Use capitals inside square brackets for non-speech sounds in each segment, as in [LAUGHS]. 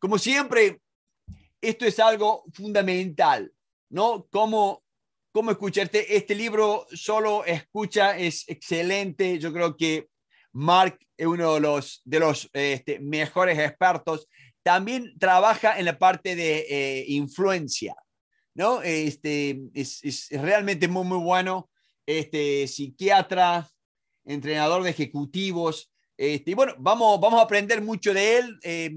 Como siempre, esto es algo fundamental, ¿no? Como cómo escucharte. Este libro solo escucha es excelente. Yo creo que Mark es uno de los, de los este, mejores expertos. También trabaja en la parte de eh, influencia, ¿no? Este, es, realmente muy, muy bueno. Este, psiquiatra, entrenador de ejecutivos. Este, y bueno, vamos, vamos a aprender mucho de él. Eh,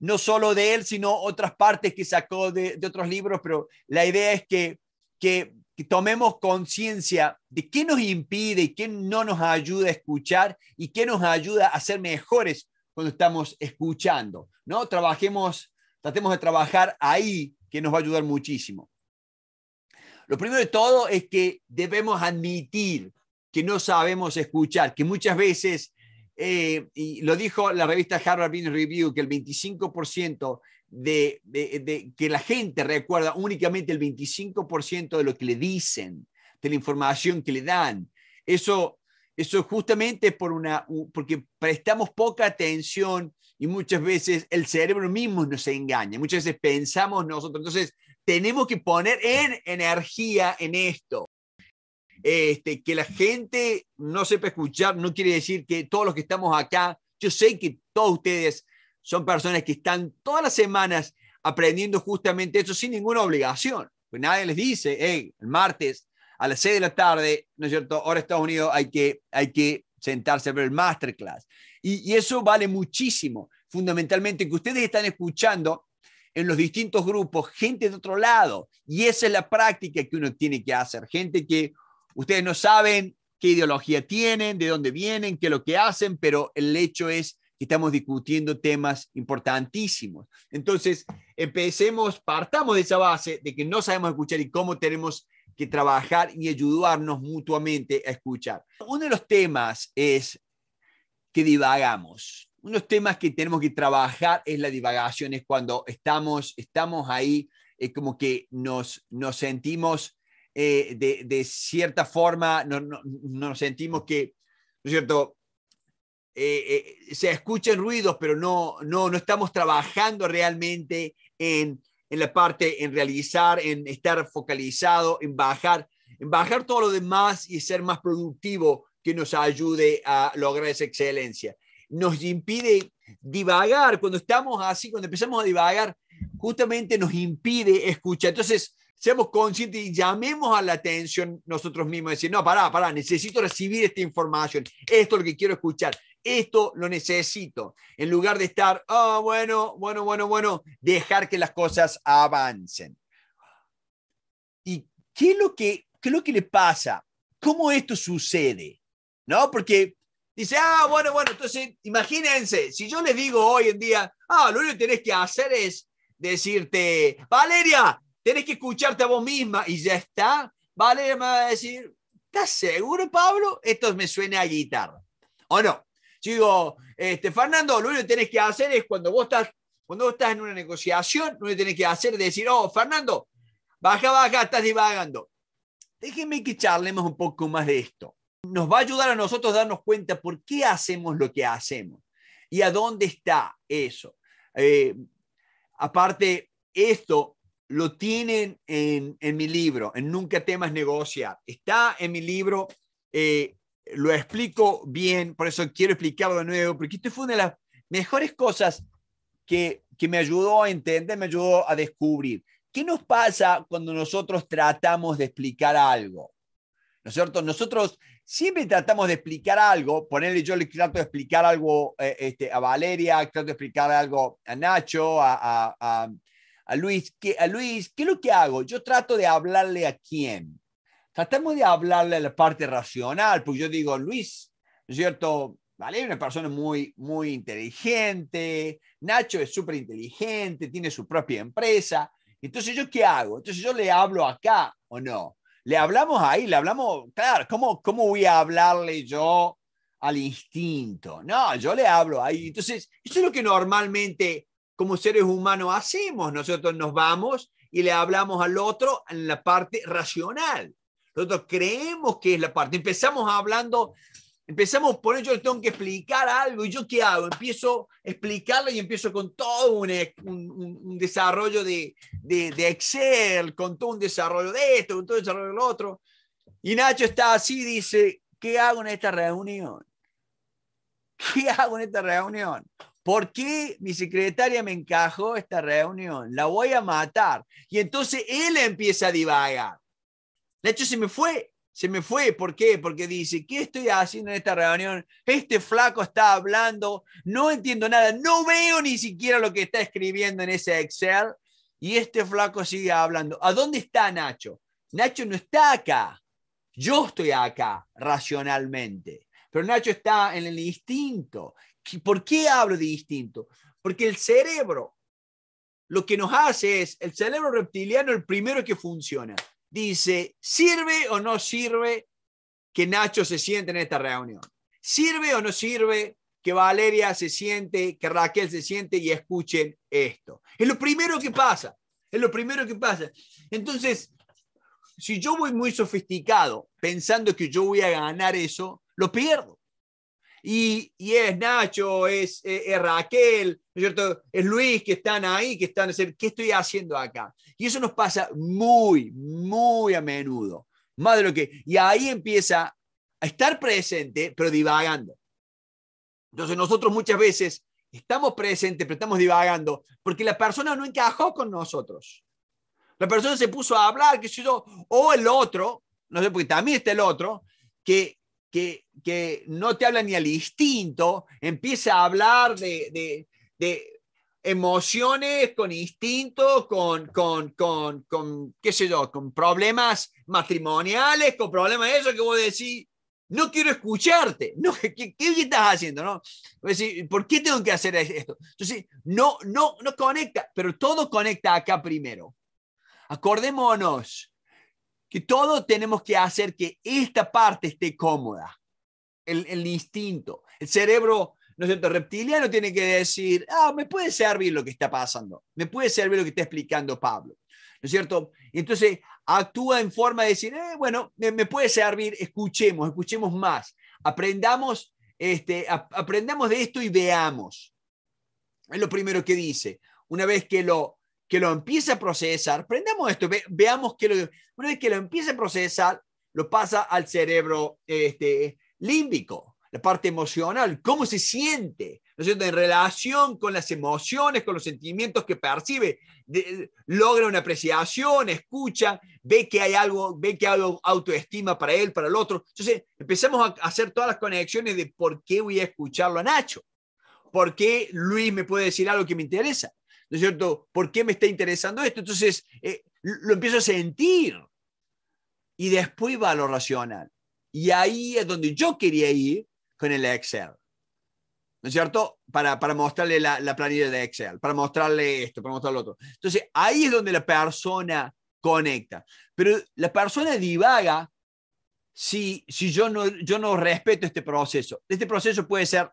no solo de él, sino otras partes que sacó de, otros libros, pero la idea es que, que, tomemos conciencia de qué nos impide y qué no nos ayuda a escuchar y qué nos ayuda a ser mejores cuando estamos escuchando, ¿no? Trabajemos, tratemos de trabajar ahí, que nos va a ayudar muchísimo. Lo primero de todo es que debemos admitir que no sabemos escuchar, que muchas veces eh, y lo dijo la revista Harvard Business Review, que el 25% de, que la gente recuerda únicamente el 25% de lo que le dicen, de la información que le dan. Eso, eso justamente por una, porque prestamos poca atención y muchas veces el cerebro mismo nos engaña, muchas veces pensamos nosotros. Entonces, tenemos que poner en energía en esto. Este, que la gente no sepa escuchar no quiere decir que todos los que estamos acá, yo sé que todos ustedes son personas que están todas las semanas aprendiendo justamente eso sin ninguna obligación. Pues nadie les dice, hey, el martes a las 6 de la tarde, ¿no es cierto? Ahora Estados Unidos hay que, hay que sentarse a ver el masterclass. Y, y eso vale muchísimo, fundamentalmente, que ustedes están escuchando en los distintos grupos gente de otro lado. Y esa es la práctica que uno tiene que hacer, gente que Ustedes no saben qué ideología tienen, de dónde vienen, qué es lo que hacen, pero el hecho es que estamos discutiendo temas importantísimos. Entonces, empecemos, partamos de esa base de que no sabemos escuchar y cómo tenemos que trabajar y ayudarnos mutuamente a escuchar. Uno de los temas es que divagamos. Uno de los temas que tenemos que trabajar es la divagación, es cuando estamos, estamos ahí, es como que nos, nos sentimos eh, de, cierta forma no, nos sentimos que, ¿no es cierto? Eh, eh, se escuchan ruidos, pero no, no, estamos trabajando realmente en, en, la parte, en realizar, en estar focalizado, en bajar, en bajar todo lo demás y ser más productivo que nos ayude a lograr esa excelencia. Nos impide divagar, cuando estamos así, cuando empezamos a divagar, justamente nos impide escuchar. Entonces, seamos conscientes y llamemos a la atención nosotros mismos, decir, no, pará, pará, necesito recibir esta información, esto es lo que quiero escuchar, esto lo necesito, en lugar de estar, ah, bueno, bueno, bueno, bueno, dejar que las cosas avancen. ¿Y qué es lo que, qué lo que le pasa? ¿Cómo esto sucede? ¿No? Porque dice, ah, bueno, bueno, entonces imagínense, si yo les digo hoy en día, ah, lo único que tenés que hacer es decirte, Valeria, Tienes que escucharte a vos misma y ya está. Vale, me va a decir, ¿estás seguro, Pablo? Esto me suena a guitarra. ¿O no? Yo digo, este, Fernando, lo único que tenés que hacer es cuando vos estás, cuando vos estás en una negociación, lo único que tenés que hacer es decir, oh, Fernando, baja, baja, estás divagando. Déjenme que charlemos un poco más de esto. Nos va a ayudar a nosotros darnos cuenta por qué hacemos lo que hacemos y a dónde está eso. Eh, aparte, esto lo tienen en, mi libro, en Nunca temas negociar. Está en mi libro, eh, lo explico bien, por eso quiero explicarlo de nuevo, porque esto fue una de las mejores cosas que, que me ayudó a entender, me ayudó a descubrir. ¿Qué nos pasa cuando nosotros tratamos de explicar algo? ¿No es cierto? Nosotros siempre tratamos de explicar algo, ponerle yo le trato de explicar algo eh, este, a Valeria, trato de explicar algo a Nacho, a, a Luis, ¿qué, Luis, ¿qué es lo que hago? Yo trato de hablarle a quién. Tratamos de hablarle a la parte racional, porque yo digo, Luis, ¿no es cierto? ¿Vale? Una persona muy, muy inteligente, Nacho es súper inteligente, tiene su propia empresa. Entonces, ¿yo qué hago? Entonces, ¿yo le hablo acá o no? Le hablamos ahí, le hablamos, claro, ¿cómo, cómo voy a hablarle yo al instinto? No, yo le hablo ahí. Entonces, eso es lo que normalmente como seres humanos hacemos. Nosotros nos vamos y le hablamos al otro en la parte racional. Nosotros creemos que es la parte. Empezamos hablando, empezamos por yo tengo que explicar algo y yo qué hago. Empiezo a explicarlo y empiezo con todo un, eh, desarrollo de, de, Excel, con todo un desarrollo de esto, con todo un desarrollo del otro. Y Nacho está así, dice, ¿qué hago en esta reunión? ¿Qué hago en esta reunión? ¿Por qué mi secretaria me encajó esta reunión? La voy a matar. Y entonces él empieza a divagar. Nacho se me fue. Se me fue. ¿Por qué? Porque dice, ¿qué estoy haciendo en esta reunión? Este flaco está hablando, no entiendo nada, no veo ni siquiera lo que está escribiendo en ese Excel. Y este flaco sigue hablando. ¿A dónde está Nacho? Nacho no está acá. Yo estoy acá racionalmente. Pero Nacho está en el instinto, ¿Por qué hablo de distinto? Porque el cerebro, lo que nos hace es, el cerebro reptiliano, el primero que funciona, dice, ¿sirve o no sirve que Nacho se siente en esta reunión? ¿Sirve o no sirve que Valeria se siente, que Raquel se siente y escuchen esto? Es lo primero que pasa, es lo primero que pasa. Entonces, si yo voy muy sofisticado pensando que yo voy a ganar eso, lo pierdo y, es Nacho, es, Raquel, es cierto? Es Luis que están ahí, que están, ¿qué estoy haciendo acá? Y eso nos pasa muy, muy a menudo. Más de lo que, y ahí empieza a estar presente, pero divagando. Entonces nosotros muchas veces estamos presentes, pero estamos divagando, porque la persona no encajó con nosotros. La persona se puso a hablar, qué yo, o el otro, no sé, porque también está el otro, que que, no te habla ni al instinto, empieza a hablar de, emociones, con instinto, con, con, con, con, qué sé yo, con problemas matrimoniales, con problemas de eso que vos decís, no quiero escucharte, no, ¿qué, estás haciendo? No? ¿Por qué tengo que hacer esto? Entonces, no, no, no conecta, pero todo conecta acá primero. Acordémonos que todo tenemos que hacer que esta parte esté cómoda, el, instinto, el cerebro ¿no es cierto? Reptiliano tiene que decir, ah, me puede servir lo que está pasando, me puede servir lo que está explicando Pablo, ¿no es cierto? entonces actúa en forma de decir, eh, bueno, me, puede servir, escuchemos, escuchemos más, aprendamos, este, aprendamos de esto y veamos. Es lo primero que dice. Una vez que lo que lo empieza a procesar, prendamos esto, veamos que lo, una que lo empiece a procesar, lo pasa al cerebro este, límbico, la parte emocional, cómo se siente, En relación con las emociones, con los sentimientos que percibe, logra una apreciación, escucha, ve que hay algo, ve que hay autoestima para él, para el otro. Entonces, empezamos a hacer todas las conexiones de por qué voy a escucharlo a Nacho, por qué Luis me puede decir algo que me interesa, ¿no es cierto? ¿Por qué me está interesando esto? Entonces, eh, lo empiezo a sentir y después va a lo racional. Y ahí es donde yo quería ir con el Excel. ¿No es cierto? Para, mostrarle la, planilla de Excel, para mostrarle esto, para mostrarle lo otro. Entonces, ahí es donde la persona conecta. Pero la persona divaga si, si yo, no, yo no respeto este proceso. Este proceso puede ser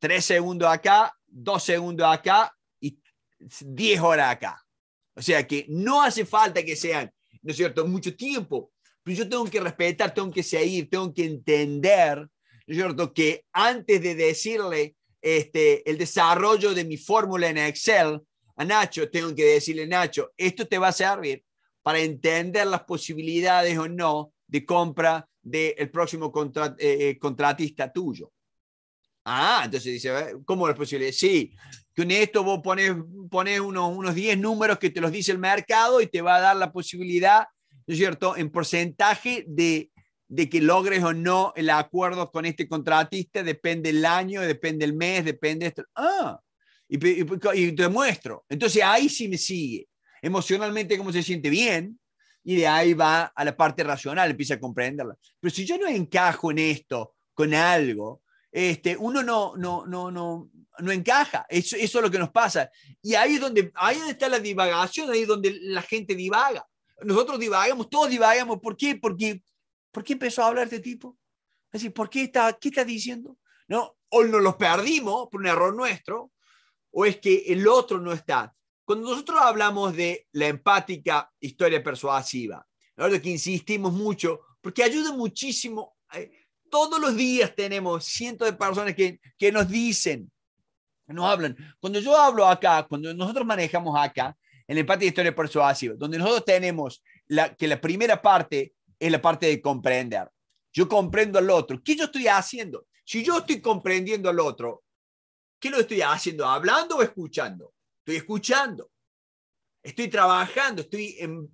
tres segundos acá, dos segundos acá, 10 horas acá. O sea que no hace falta que sean, ¿no es cierto?, mucho tiempo, pero yo tengo que respetar, tengo que seguir, tengo que entender, ¿no es cierto?, que antes de decirle este, el desarrollo de mi fórmula en Excel a Nacho, tengo que decirle, Nacho, esto te va a servir para entender las posibilidades o no de compra del próximo eh, eh, contratista tuyo. Ah, entonces dice, ¿cómo las posibilidades? Sí, que en esto vos pones, pones unos, unos 10 números que te los dice el mercado y te va a dar la posibilidad, ¿no es cierto?, en porcentaje de, de que logres o no el acuerdo con este contratista, depende el año, depende el mes, depende esto. Ah, y, te muestro. Entonces ahí sí me sigue. Emocionalmente, cómo se siente bien, y de ahí va a la parte racional, empieza a comprenderla. Pero si yo no encajo en esto con algo, este, uno no, no, no, no, no encaja. Eso, es lo que nos pasa. Y ahí es donde, ahí está la divagación, ahí es donde la gente divaga. Nosotros divagamos, todos divagamos. ¿Por qué? Porque, ¿por qué empezó a hablar este tipo? así ¿por qué está, qué está diciendo? ¿No? O nos los perdimos por un error nuestro, o es que el otro no está. Cuando nosotros hablamos de la empática historia persuasiva, de que insistimos mucho, porque ayuda muchísimo. Eh, todos los días tenemos cientos de personas que, que nos dicen, nos hablan. Cuando yo hablo acá, cuando nosotros manejamos acá, en el parte de historia persuasiva, donde nosotros tenemos la, que la primera parte es la parte de comprender. Yo comprendo al otro. ¿Qué yo estoy haciendo? Si yo estoy comprendiendo al otro, ¿qué lo estoy haciendo? ¿Hablando o escuchando? Estoy escuchando. Estoy trabajando. Estoy en,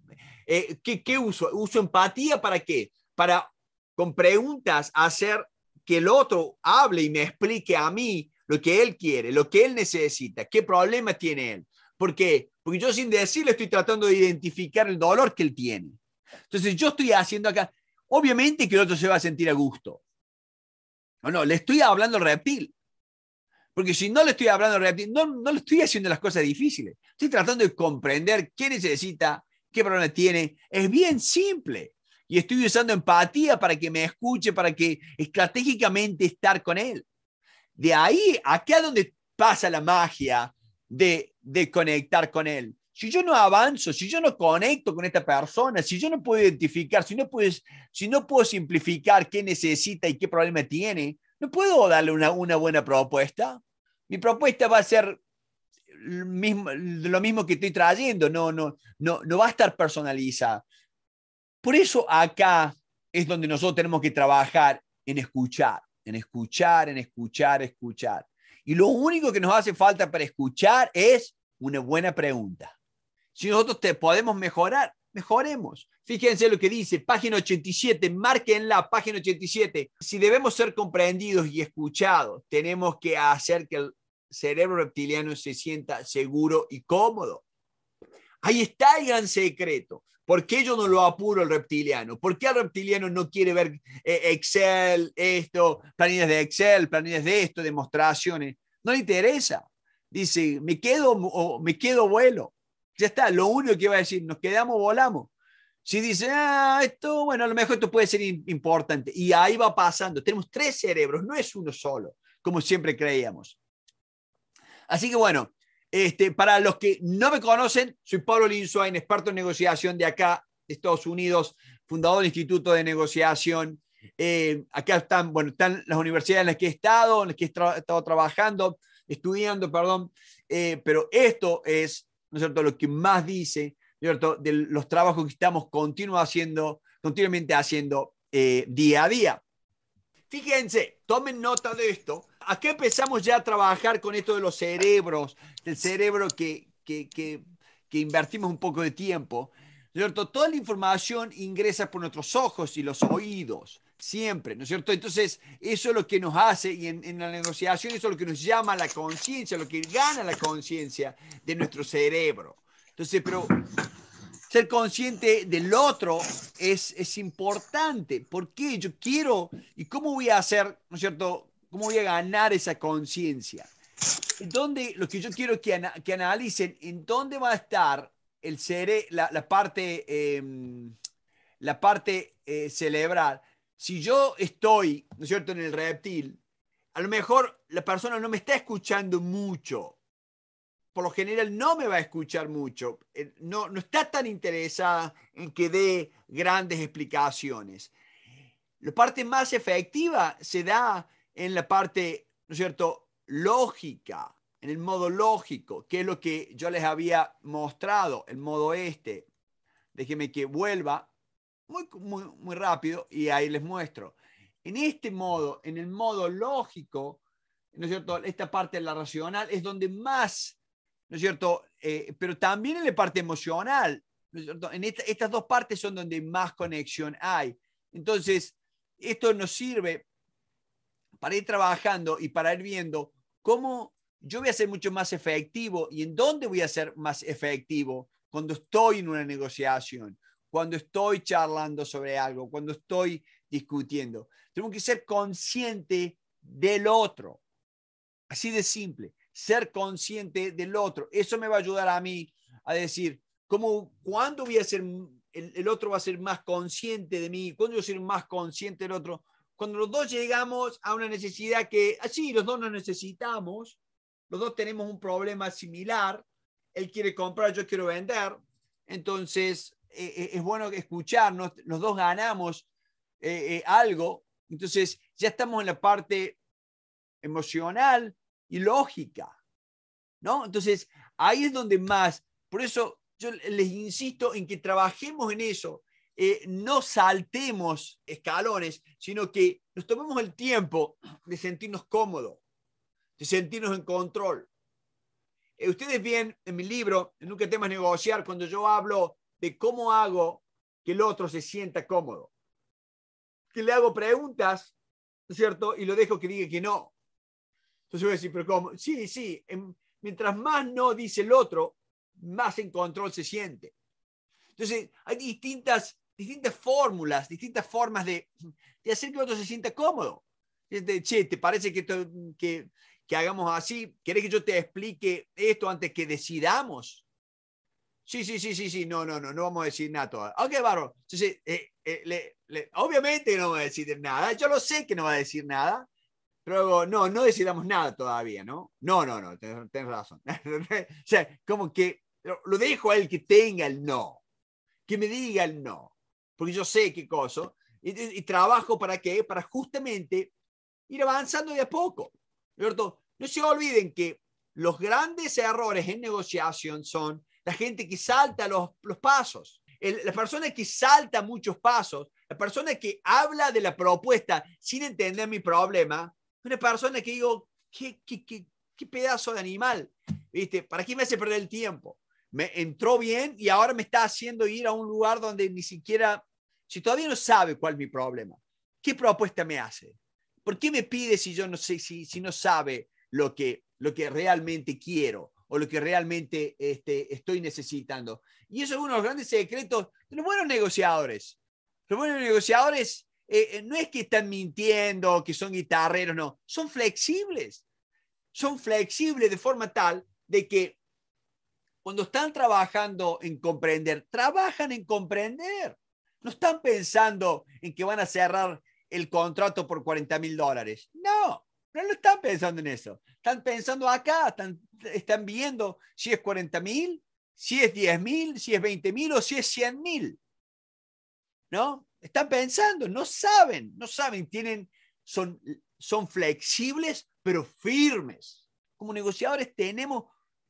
eh, ¿Qué uso? ¿Uso empatía para qué? Para con preguntas hacer que el otro hable y me explique a mí lo que él quiere, lo que él necesita, qué problema tiene él. ¿Por qué? Porque yo sin decirle estoy tratando de identificar el dolor que él tiene. Entonces yo estoy haciendo acá, obviamente que el otro se va a sentir a gusto. No, no, le estoy hablando al reptil. Porque si no le estoy hablando al reptil, no, no le estoy haciendo las cosas difíciles. Estoy tratando de comprender qué necesita, qué problema tiene. Es bien simple. Y estoy usando empatía para que me escuche, para que estratégicamente estar con él. De ahí, aquí es donde pasa la magia de, conectar con él. Si yo no avanzo, si yo no conecto con esta persona, si yo no puedo identificar, si no puedo, si no puedo simplificar qué necesita y qué problema tiene, no puedo darle una, buena propuesta. Mi propuesta va a ser lo mismo que estoy trayendo, no, no, no, no va a estar personalizada. Por eso acá es donde nosotros tenemos que trabajar en escuchar en escuchar, en escuchar, escuchar. Y lo único que nos hace falta para escuchar es una buena pregunta. Si nosotros te podemos mejorar, mejoremos. Fíjense lo que dice, página 87, márquenla, página 87. Si debemos ser comprendidos y escuchados, tenemos que hacer que el cerebro reptiliano se sienta seguro y cómodo. Ahí está el gran secreto. ¿Por qué yo no lo apuro al reptiliano? ¿Por qué el reptiliano no quiere ver eh, Excel, esto, planillas de Excel, planillas de esto, demostraciones? No le interesa. Dice, me quedo o me quedo vuelo. Ya está, lo único que va a decir, nos quedamos, volamos. Si dice, ah, esto, bueno, a lo mejor esto puede ser importante. Y ahí va pasando. Tenemos tres cerebros, no es uno solo, como siempre creíamos. Así que bueno, este, para los que no me conocen, soy Pablo Linsuain, experto en negociación de acá, Estados Unidos, fundador del Instituto de Negociación. Eh, acá están, bueno, están las universidades en las que he estado, en las que he estado trabajando, estudiando, perdón, eh, pero esto es, ¿no es cierto?, lo que más dice, cierto?, de los trabajos que estamos haciendo, continuamente haciendo eh, día a día. Fíjense, tomen nota de esto, acá empezamos ya a trabajar con esto de los cerebros, del cerebro que, invertimos un poco de tiempo. ¿cierto? Toda la información ingresa por nuestros ojos y los oídos, siempre, ¿no es cierto? Entonces, eso es lo que nos hace, y en, la negociación eso es lo que nos llama la conciencia, lo que gana la conciencia de nuestro cerebro. Entonces, pero ser consciente del otro es, es importante. ¿Por qué? Yo quiero, ¿y cómo voy a hacer, ¿no es cierto? cómo voy a ganar esa conciencia? ¿Dónde, lo que yo quiero que, analicen, en dónde va a estar el cere, la, parte, la parte em, eh, cerebral? Si yo estoy, ¿no es cierto?, en el reptil, a lo mejor la persona no me está escuchando mucho. Por lo general no me va a escuchar mucho. Eh, no, no está tan interesada en que dé grandes explicaciones. La parte más efectiva se da en la parte, ¿no es cierto?, lógica, en el modo lógico, que es lo que yo les había mostrado, el modo este. Déjenme que vuelva muy, muy, rápido y ahí les muestro. En este modo, en el modo lógico, ¿no es cierto? Esta parte de la racional es donde más, ¿no es cierto? Eh, pero también en la parte emocional, ¿no es cierto? En estas dos partes son donde más conexión hay. Entonces, esto nos sirve para ir trabajando y para ir viendo cómo yo voy a ser mucho más efectivo y en dónde voy a ser más efectivo cuando estoy en una negociación, cuando estoy charlando sobre algo, cuando estoy discutiendo. tengo que ser consciente del otro. Así de simple, ser consciente del otro. Eso me va a ayudar a mí a decir, ¿cómo, ¿cuándo voy a ser, el, otro va a ser más consciente de mí? ¿Cuándo voy a ser más consciente del otro? cuando los dos llegamos a una necesidad que, así, ah, los dos nos necesitamos, los dos tenemos un problema similar, él quiere comprar, yo quiero vender, entonces eh, eh, es bueno escucharnos, los dos ganamos eh, algo, entonces ya estamos en la parte emocional y lógica, ¿no? Entonces ahí es donde más, por eso yo les insisto en que trabajemos en eso, eh, no saltemos escalones, sino que nos tomemos el tiempo de sentirnos cómodos, de sentirnos en control. Eh, ustedes ven en mi libro, en Nunca temas negociar, cuando yo hablo de cómo hago que el otro se sienta cómodo, que le hago preguntas, cierto? Y lo dejo que diga que no. Entonces voy a decir, pero ¿cómo? Sí, sí, mientras más no dice el otro, más en control se siente. Entonces, hay distintas distintas fórmulas, distintas formas de, hacer que otro se sienta cómodo. De, che, ¿te parece que, que, hagamos así? ¿Querés que yo te explique esto antes que decidamos? Sí, sí, sí, sí, sí, no, no, no, no vamos a decir nada todavía. Ok, Barro. eh, eh obviamente no va a decir nada, yo lo sé que no va a decir nada, pero no, no decidamos nada todavía, ¿no? No, no, no, Tienes razón. [LAUGHS] o sea, como que lo dejo a él que tenga el no, que me diga el no porque yo sé qué cosa, y, trabajo para qué, para justamente ir avanzando de a poco. ¿Cierto? No se olviden que los grandes errores en negociación son la gente que salta los, pasos, la persona que salta muchos pasos, la persona que habla de la propuesta sin entender mi problema, una persona que digo, qué, qué, qué, qué pedazo de animal, ¿viste? ¿Para qué me hace perder el tiempo? me entró bien y ahora me está haciendo ir a un lugar donde ni siquiera si todavía no sabe cuál es mi problema, ¿qué propuesta me hace? ¿Por qué me pide si yo no sé, si, si no sabe lo que, lo que realmente quiero o lo que realmente este, estoy necesitando? Y eso es uno de los grandes secretos de los buenos negociadores. Los buenos negociadores eh, eh, no es que están mintiendo, que son guitarreros, no, son flexibles. Son flexibles de forma tal de que cuando están trabajando en comprender, trabajan en comprender. No están pensando en que van a cerrar el contrato por 40 mil dólares. No, no lo están pensando en eso. Están pensando acá, están, viendo si es 40 mil, si es 10 mil, si es 20 mil o si es 100 mil. ¿No? Están pensando, no saben, no saben, tienen, son, son flexibles pero firmes. Como negociadores tenemos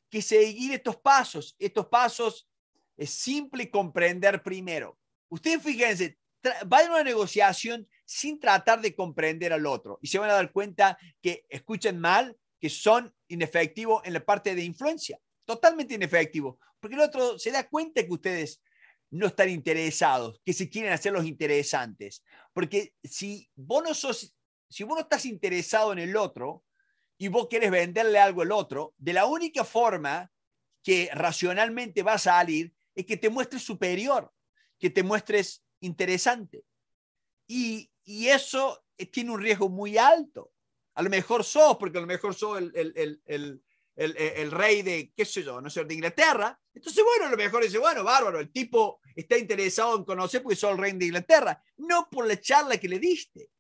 que seguir estos pasos. Estos pasos es simple comprender primero. Ustedes fíjense, van a una negociación sin tratar de comprender al otro y se van a dar cuenta que escuchan mal, que son inefectivos en la parte de influencia, totalmente inefectivos, porque el otro se da cuenta que ustedes no están interesados, que se quieren hacer los interesantes, porque si vos no si vos no estás interesado en el otro y vos quieres venderle algo al otro, de la única forma que racionalmente va a salir es que te muestres superior, que te muestres interesante. Y, y eso eh, tiene un riesgo muy alto. A lo mejor sos, porque a lo mejor sos el, el, el, el rey de, qué sé yo, no sé, de Inglaterra. Entonces, bueno, a lo mejor dice, bueno, bárbaro, el tipo está interesado en conocer porque sos el rey de Inglaterra. No por la charla que le diste.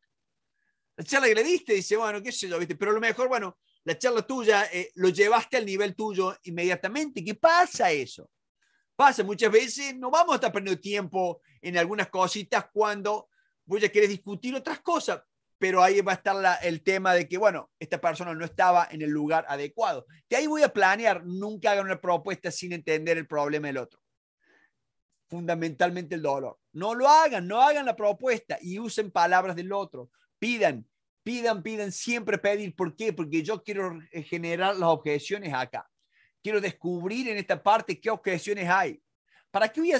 La charla que le diste dice, bueno, qué sé yo, ¿viste? Pero a lo mejor, bueno, la charla tuya eh, lo llevaste al nivel tuyo inmediatamente. ¿Qué pasa eso? pasa. Muchas veces no vamos a estar perdiendo tiempo en algunas cositas cuando voy a querer discutir otras cosas, pero ahí va a estar el tema de que, bueno, esta persona no estaba en el lugar adecuado. De ahí voy a planear, nunca hagan una propuesta sin entender el problema del otro. Fundamentalmente el dolor. No lo hagan, no hagan la propuesta y usen palabras del otro. Pidan, pidan, pidan, siempre pedir. ¿Por qué? Porque yo quiero generar las objeciones acá quiero descubrir en esta parte qué objeciones hay. ¿Para qué voy a,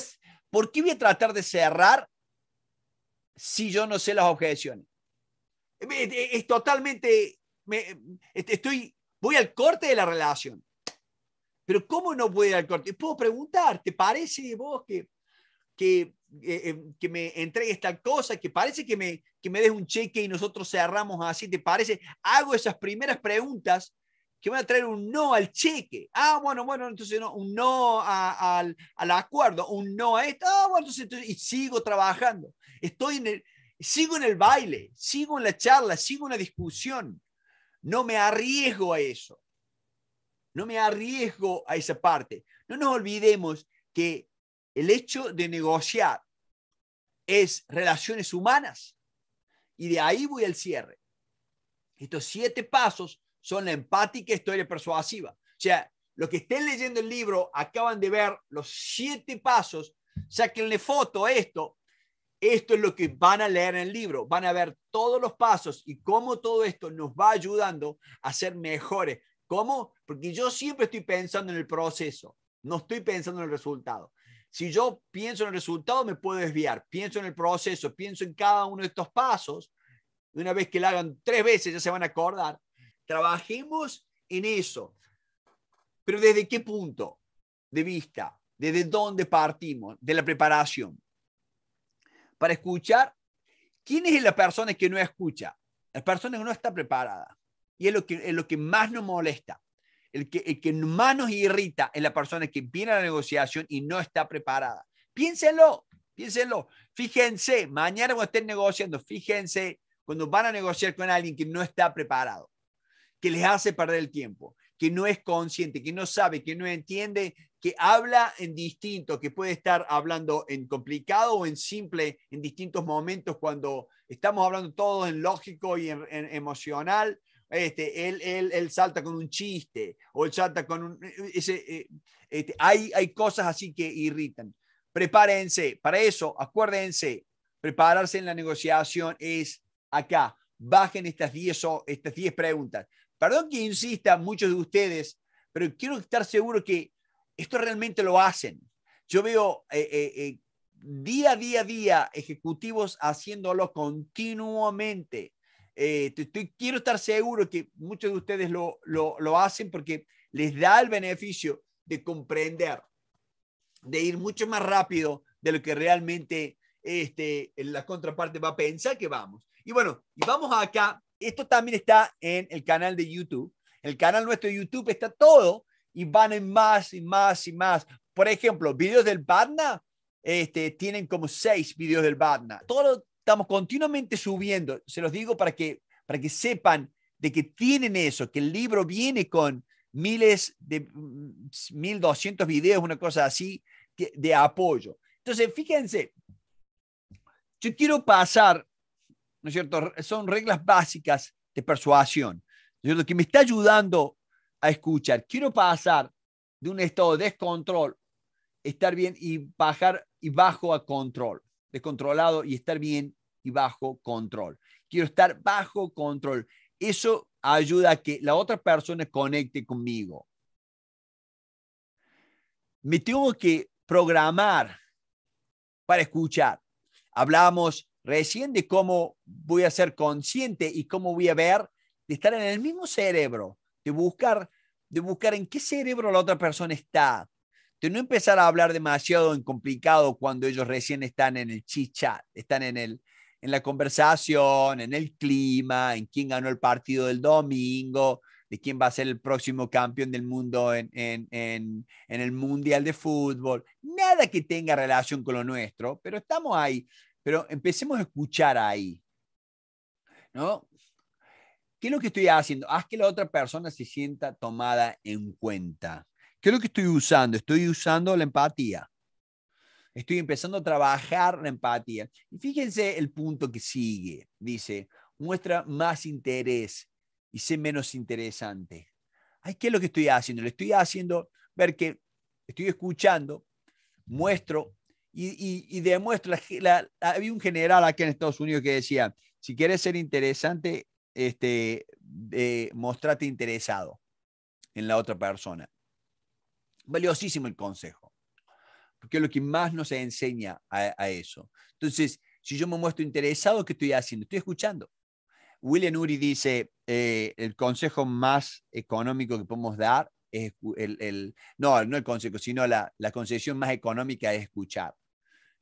¿Por qué voy a tratar de cerrar si yo no sé las objeciones? Eh, eh, eh, es, totalmente, me, estoy, voy al corte de la relación. Pero ¿cómo no voy al corte? Puedo preguntar, ¿te parece vos que, que, que me entregues tal cosa? ¿Que parece que me, que me des un cheque y nosotros cerramos así? ¿Te parece? Hago esas primeras preguntas que van a traer un no al cheque. Ah, bueno, bueno, entonces no, un no al acuerdo, un no a esto. Ah, bueno, entonces, y sigo trabajando. Estoy en sigo en el baile, sigo en la charla, sigo en la discusión. No me arriesgo a eso. No me arriesgo a esa parte. No nos olvidemos que el hecho de negociar es relaciones humanas. Y de ahí voy al cierre. Estos siete pasos son empática historia persuasiva. O sea, los que estén leyendo el libro acaban de ver los siete pasos, sáquenle foto a esto. Esto es lo que van a leer en el libro. Van a ver todos los pasos y cómo todo esto nos va ayudando a ser mejores. ¿Cómo? Porque yo siempre estoy pensando en el proceso, no estoy pensando en el resultado. Si yo pienso en el resultado, me puedo desviar. Pienso en el proceso, pienso en cada uno de estos pasos. Una vez que lo hagan tres veces, ya se van a acordar Trabajemos en eso. Pero ¿desde qué punto de vista? ¿Desde dónde partimos? De la preparación. Para escuchar, ¿quién es la persona que no escucha? La persona que no está preparada. Y es lo que, es lo que más nos molesta. El que, el que más nos irrita es la persona que viene a la negociación y no está preparada. Piénsenlo, piénsenlo. Fíjense, mañana cuando estén negociando, fíjense cuando van a negociar con alguien que no está preparado que les hace perder el tiempo, que no es consciente, que no sabe, que no entiende, que habla en distinto, que puede estar hablando en complicado o en simple en distintos momentos cuando estamos hablando todos en lógico y en, emocional. Este, él, salta con un chiste o salta con un... Eh, eh, ese, eh, este, hay, cosas así que irritan. Prepárense, para eso, acuérdense, prepararse en la negociación es acá. Bajen estas 10 estas 10 preguntas. Perdón que insista muchos de ustedes, pero quiero estar seguro que esto realmente lo hacen. Yo veo eh, eh, eh, día a día a día ejecutivos haciéndolo continuamente. quiero estar seguro que muchos de ustedes lo, lo, lo, hacen porque les da el beneficio de comprender, de ir mucho más rápido de lo que realmente este, la contraparte va a pensar que vamos. Y bueno, y vamos acá. Esto también está en el canal de YouTube. El canal nuestro de YouTube está todo y van en más y más y más. Por ejemplo, videos del Badna este, tienen como seis videos del Badna Todo estamos continuamente subiendo. Se los digo para que, para que sepan de que tienen eso, que el libro viene con miles de 1200 mm, videos, una cosa así, de apoyo. Entonces, fíjense, yo quiero pasar, ¿no es cierto? Son reglas básicas de persuasión, ¿no es Que me está ayudando a escuchar. Quiero pasar de un estado de descontrol, estar bien y bajar y bajo a control, descontrolado y estar bien y bajo control. Quiero estar bajo control. Eso ayuda a que la otra persona conecte conmigo. Me tengo que programar para escuchar hablamos recién de cómo voy a ser consciente y cómo voy a ver, de estar en el mismo cerebro, de buscar, de buscar en qué cerebro la otra persona está, de no empezar a hablar demasiado en complicado cuando ellos recién están en el chicha, están en, el, en la conversación, en el clima, en quién ganó el partido del domingo, de quién va a ser el próximo campeón del mundo en, en, en, en el Mundial de Fútbol, nada que tenga relación con lo nuestro, pero estamos ahí, pero empecemos a escuchar ahí, ¿no? ¿Qué es lo que estoy haciendo? Haz que la otra persona se sienta tomada en cuenta. ¿Qué es lo que estoy usando? Estoy usando la empatía. Estoy empezando a trabajar la empatía. Y fíjense el punto que sigue. Dice, muestra más interés y sé menos interesante. Ay, ¿Qué es lo que estoy haciendo? Le estoy haciendo ver que estoy escuchando, muestro y, y, demuestro. La, había un general aquí en Estados Unidos que decía, si quieres ser interesante, este, eh, mostrate interesado en la otra persona. Valiosísimo el consejo, porque es lo que más nos enseña a, a eso. Entonces, si yo me muestro interesado, ¿qué estoy haciendo? Estoy escuchando. William Uri dice, eh, el consejo más económico que podemos dar es el, no, no el consejo, sino la, la concesión más económica es escuchar,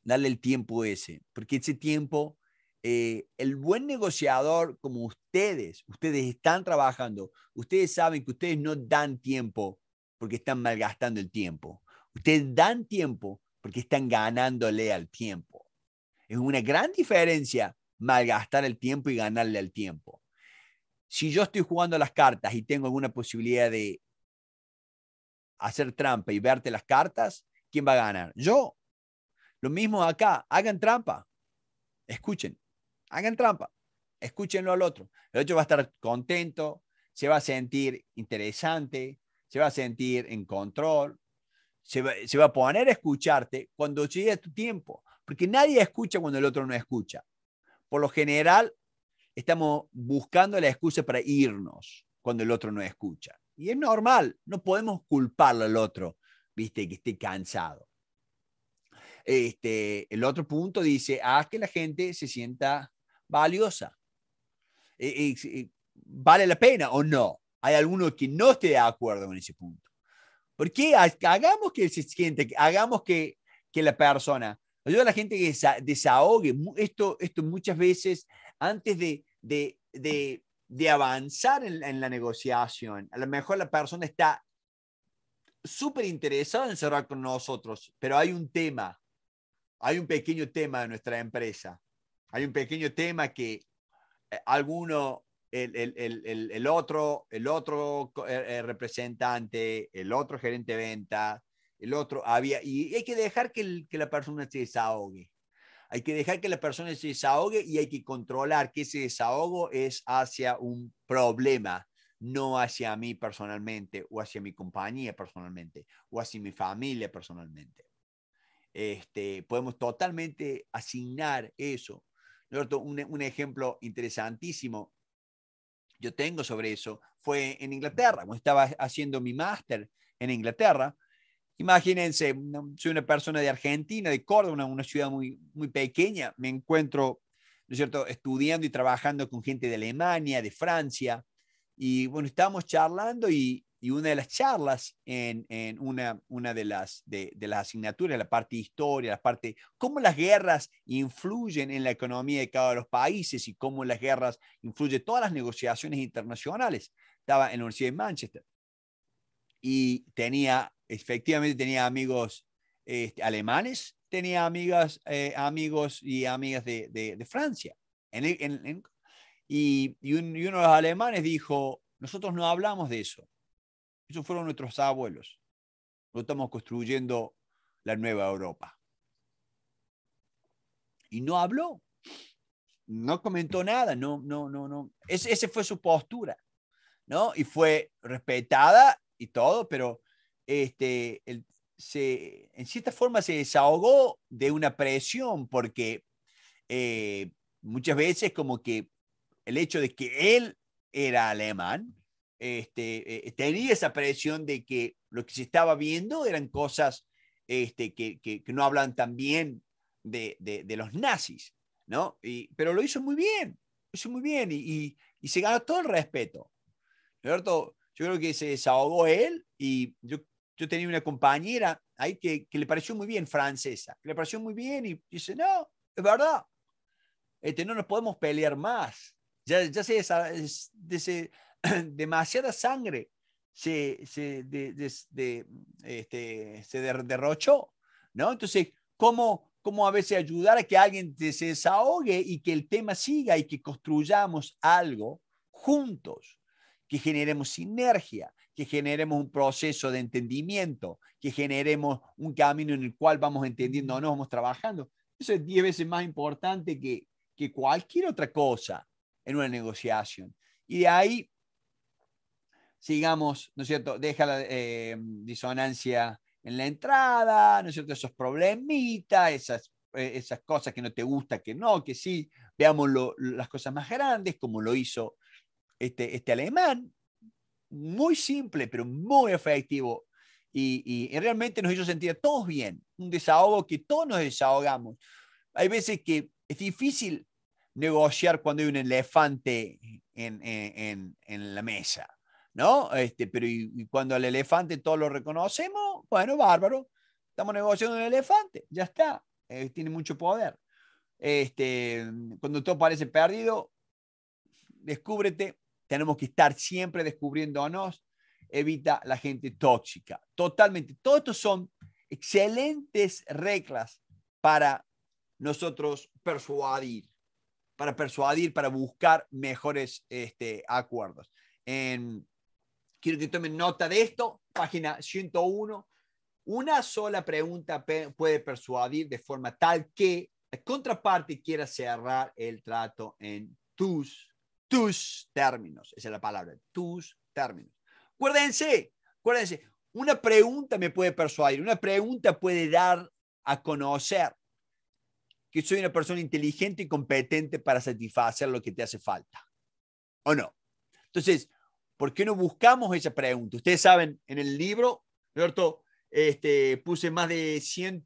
darle el tiempo ese, porque ese tiempo, eh, el buen negociador como ustedes, ustedes están trabajando, ustedes saben que ustedes no dan tiempo porque están malgastando el tiempo, ustedes dan tiempo porque están ganándole al tiempo. Es una gran diferencia malgastar el tiempo y ganarle al tiempo. Si yo estoy jugando las cartas y tengo alguna posibilidad de hacer trampa y verte las cartas, ¿quién va a ganar? Yo. Lo mismo acá, hagan trampa. Escuchen, hagan trampa. Escúchenlo al otro. El otro va a estar contento, se va a sentir interesante, se va a sentir en control, se va, se va a poner a escucharte cuando llegue tu tiempo, porque nadie escucha cuando el otro no escucha por lo general estamos buscando la excusa para irnos cuando el otro no escucha. Y es normal, no podemos culparle al otro, viste, que esté cansado. Este, el otro punto dice, haz que la gente se sienta valiosa. Eh, eh, eh, ¿Vale la pena o no? Hay alguno que no esté de acuerdo con ese punto. porque qué hagamos que se siente, hagamos que, que la persona Ayuda a la gente que desahogue. Esto, esto muchas veces, antes de, de, de, avanzar en, la negociación, a lo mejor la persona está súper interesada en cerrar con nosotros, pero hay un tema, hay un pequeño tema de nuestra empresa, hay un pequeño tema que eh, alguno, el, el, el, el otro, el otro eh, eh, representante, el otro gerente de venta, el otro había, y hay que dejar que, la persona se desahogue. Hay que dejar que la persona se desahogue y hay que controlar que ese desahogo es hacia un problema, no hacia mí personalmente o hacia mi compañía personalmente o hacia mi familia personalmente. Este, podemos totalmente asignar eso. Un, un ejemplo interesantísimo yo tengo sobre eso fue en Inglaterra, cuando estaba haciendo mi máster en Inglaterra, Imagínense, soy una persona de Argentina, de Córdoba, una, ciudad muy, muy pequeña, me encuentro, ¿no es cierto?, estudiando y trabajando con gente de Alemania, de Francia, y bueno, estábamos charlando y, una de las charlas en, una, una de, las, de, las asignaturas, la parte de historia, la parte, cómo las guerras influyen en la economía de cada uno de los países y cómo las guerras influyen en todas las negociaciones internacionales. Estaba en la Universidad de Manchester y tenía, efectivamente tenía amigos este, alemanes, tenía amigas, eh, amigos y amigas de, Francia. y, uno de los alemanes dijo, nosotros no hablamos de eso. Esos fueron nuestros abuelos. No estamos construyendo la nueva Europa. Y no habló. No comentó nada. No, no, no, no. ese esa fue su postura. ¿no? Y fue respetada y todo, pero este, se, en cierta forma se desahogó de una presión porque eh, muchas veces como que el hecho de que él era alemán, este, eh, tenía esa presión de que lo que se estaba viendo eran cosas este, que, que, no hablan tan bien de, de, los nazis, ¿no? Y, pero lo hizo muy bien, lo hizo muy bien y, y, se ganó todo el respeto. ¿no? yo creo que se desahogó él y yo, yo tenía una compañera ahí que, le pareció muy bien francesa, le pareció muy bien y dice, no, es verdad, este, no nos podemos pelear más, ya, ya se, [CLEARS THROAT] demasiada sangre se, se, este, se derrochó, ¿no? Entonces, ¿cómo, ¿cómo a veces ayudar a que alguien se desahogue y que el tema siga y que construyamos algo juntos? que generemos sinergia, que generemos un proceso de entendimiento, que generemos un camino en el cual vamos entendiendo, no vamos trabajando. Eso es 10 veces más importante que, cualquier otra cosa en una negociación. Y de ahí, sigamos, ¿no es cierto? Deja la eh, disonancia en la entrada, ¿no es cierto? Esos problemitas, eh, esas, cosas que no te gusta, que no, que sí. Veamos las cosas más grandes, como lo hizo este, este, alemán, muy simple, pero muy efectivo. Y, realmente nos hizo sentir a todos bien, un desahogo que todos nos desahogamos. Hay veces que es difícil negociar cuando hay un elefante en, la mesa, ¿no? Este, pero cuando el elefante todos lo reconocemos, bueno, bárbaro, estamos negociando un elefante, ya está, eh, tiene mucho poder. Este, cuando todo parece perdido, descúbrete, tenemos que estar siempre descubriéndonos. Evita la gente tóxica. Totalmente. Todos estos son excelentes reglas para nosotros persuadir, para persuadir, para buscar mejores este, acuerdos. En, em, quiero que tomen nota de esto, página 101. Una sola pregunta puede persuadir de forma tal que la contraparte quiera cerrar el trato en tus tus términos. Esa es la palabra, tus términos. Acuérdense, acuérdense, una pregunta me puede persuadir, una pregunta puede dar a conocer que soy una persona inteligente y competente para satisfacer lo que te hace falta. ¿O no? Entonces, ¿por qué no buscamos esa pregunta? Ustedes saben, en el libro, Roberto, este, puse más de 100,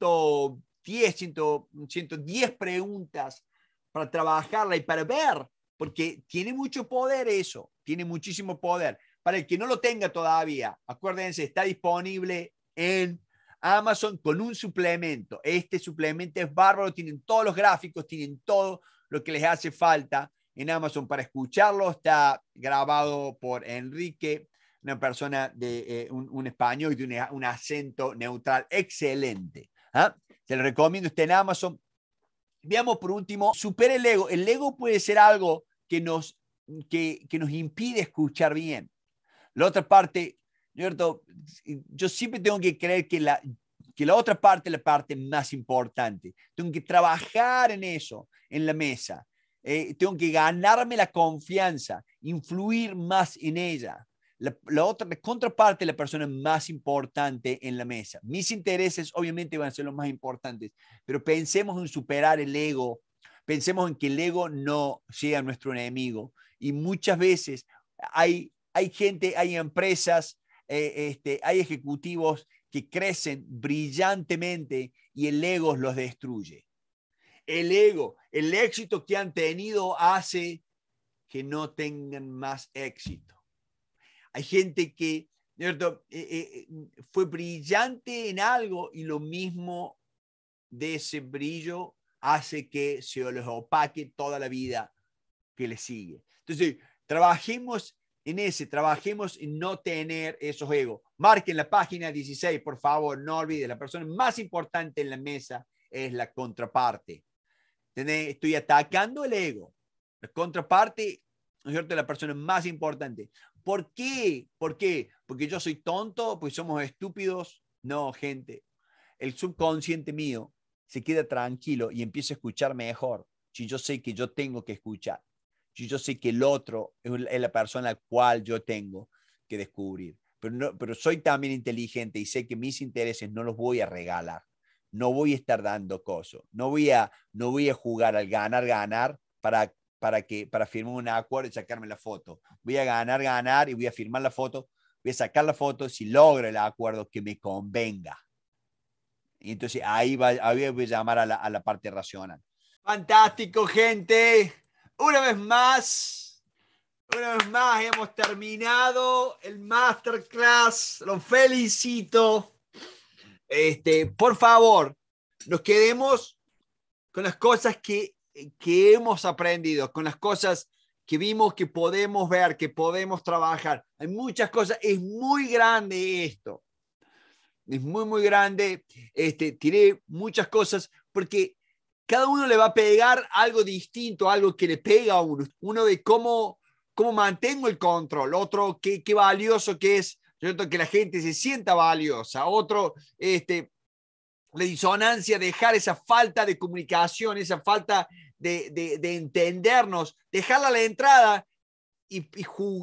110 preguntas para trabajarla y para ver porque tiene mucho poder eso, tiene muchísimo poder. Para el que no lo tenga todavía, acuérdense, está disponible en Amazon con un suplemento. Este suplemento es bárbaro, tienen todos los gráficos, tienen todo lo que les hace falta en Amazon para escucharlo. Está grabado por Enrique, una persona de eh, un, español y de un, acento neutral excelente. ¿Ah? Se lo recomiendo, está en Amazon. Veamos por último, supera el ego. El ego puede ser algo que nos, que, nos impide escuchar bien. La otra parte, ¿cierto? Yo siempre tengo que creer que la, otra parte es la parte más importante. Tengo que trabajar en eso, en la mesa. Eh, tengo que ganarme la confianza, influir más en ella. La, otra la contraparte, la persona más importante en la mesa. Mis intereses obviamente van a ser los más importantes, pero pensemos en superar el ego, pensemos en que el ego no sea nuestro enemigo. Y muchas veces hay, hay gente, hay empresas, eh, este, hay ejecutivos que crecen brillantemente y el ego los destruye. El ego, el éxito que han tenido hace que no tengan más éxito hay gente que ¿cierto? Eh, eh, fue brillante en algo y lo mismo de ese brillo hace que se les opaque toda la vida que le sigue. Entonces, trabajemos en ese, trabajemos en no tener esos egos. Marquen la página 16, por favor, no olviden, la persona más importante en la mesa es la contraparte. Estoy atacando el ego. La contraparte, es cierto?, la persona más importante. ¿Por qué? ¿Por qué? ¿Porque yo soy tonto? pues somos estúpidos? No, gente. El subconsciente mío se queda tranquilo y empieza a escuchar mejor. Si yo sé que yo tengo que escuchar, si yo sé que el otro es la persona al cual yo tengo que descubrir. Pero, no, pero soy también inteligente y sé que mis intereses no los voy a regalar. No voy a estar dando cosas. No voy a, no voy a jugar al ganar, ganar para para, que, para firmar un acuerdo y sacarme la foto. Voy a ganar, ganar y voy a firmar la foto. Voy a sacar la foto si logro el acuerdo que me convenga. Y entonces ahí, va, voy a llamar a la, a la parte racional. Fantástico, gente. Una vez más. Una vez más hemos terminado el masterclass. Los felicito. Este, por favor, nos quedemos con las cosas que eh, que hemos aprendido, con las cosas que vimos que podemos ver, que podemos trabajar. Hay muchas cosas, es muy grande esto. Es muy, muy grande. Este, tiré muchas cosas porque cada uno le va a pegar algo distinto, algo que le pega a uno. Uno de cómo, cómo mantengo el control, otro qué, qué valioso que es, ¿cierto? que la gente se sienta valiosa, otro este, la disonancia, dejar esa falta de comunicación, esa falta de, entendernos, dejarla a la entrada y,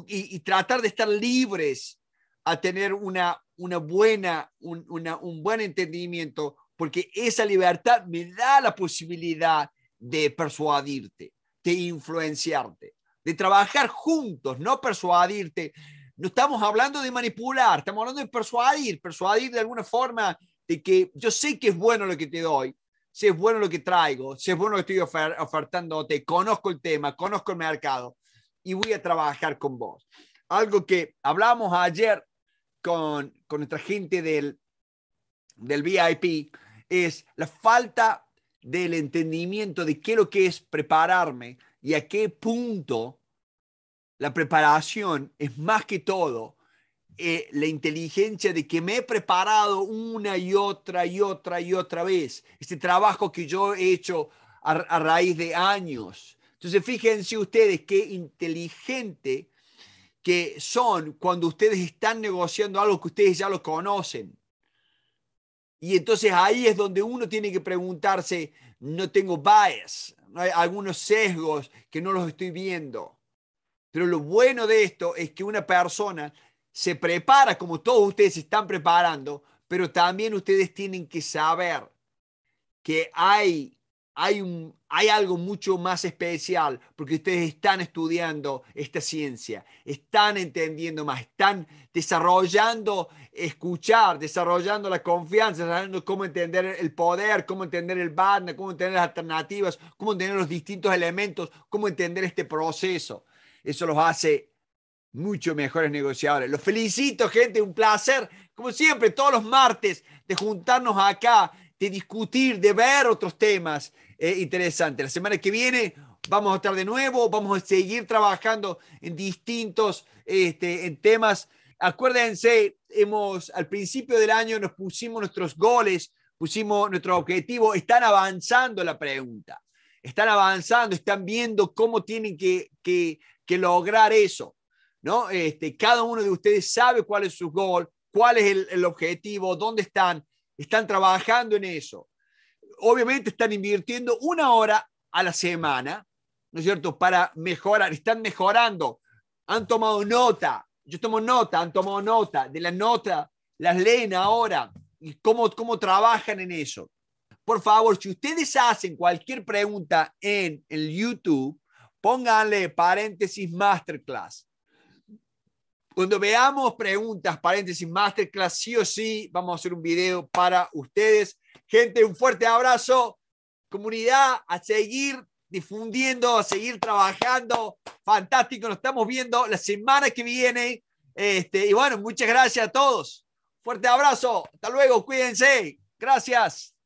y, tratar de estar libres a tener una, una buena, un buen entendimiento, porque esa libertad me da la posibilidad de persuadirte, de influenciarte, de trabajar juntos, no persuadirte. No estamos hablando de manipular, estamos hablando de persuadir, persuadir de alguna forma de que yo sé que es bueno lo que te doy, si es bueno lo que traigo, si es bueno lo que estoy ofertando, te conozco el tema, conozco el mercado y voy a trabajar con vos. Algo que hablamos ayer con, con nuestra gente del, del VIP es la falta del entendimiento de qué lo que es prepararme y a qué punto la preparación es más que todo eh, la inteligencia de que me he preparado una y otra y otra y otra vez. Este trabajo que yo he hecho a, raíz de años. Entonces, fíjense ustedes qué inteligente que son cuando ustedes están negociando algo que ustedes ya lo conocen. Y entonces ahí es donde uno tiene que preguntarse, no tengo bias, no hay algunos sesgos que no los estoy viendo. Pero lo bueno de esto es que una persona se prepara como todos ustedes están preparando, pero también ustedes tienen que saber que hay, hay, un, hay algo mucho más especial porque ustedes están estudiando esta ciencia, están entendiendo más, están desarrollando escuchar, desarrollando la confianza, desarrollando cómo entender el poder, cómo entender el partner, cómo entender las alternativas, cómo entender los distintos elementos, cómo entender este proceso. Eso los hace Muchos mejores negociadores. Los felicito, gente, un placer, como siempre, todos los martes, de juntarnos acá, de discutir, de ver otros temas eh, interesantes. La semana que viene vamos a estar de nuevo, vamos a seguir trabajando en distintos este, temas. Acuérdense, hemos, al principio del año nos pusimos nuestros goles, pusimos nuestro objetivo, están avanzando la pregunta, están avanzando, están viendo cómo tienen que, que, que lograr eso. ¿no? Este, cada uno de ustedes sabe cuál es su gol, cuál es el, objetivo, dónde están, están trabajando en eso. Obviamente están invirtiendo una hora a la semana, ¿no es cierto?, para mejorar, están mejorando, han tomado nota, yo tomo nota, han tomado nota de la nota, las leen ahora y cómo, cómo trabajan en eso. Por favor, si ustedes hacen cualquier pregunta en el YouTube, pónganle paréntesis masterclass cuando veamos preguntas, paréntesis, masterclass, sí o sí, vamos a hacer un video para ustedes. Gente, un fuerte abrazo. Comunidad, a seguir difundiendo, a seguir trabajando. Fantástico, nos estamos viendo la semana que viene. Este, y bueno, muchas gracias a todos. Fuerte abrazo. Hasta luego, cuídense. Gracias.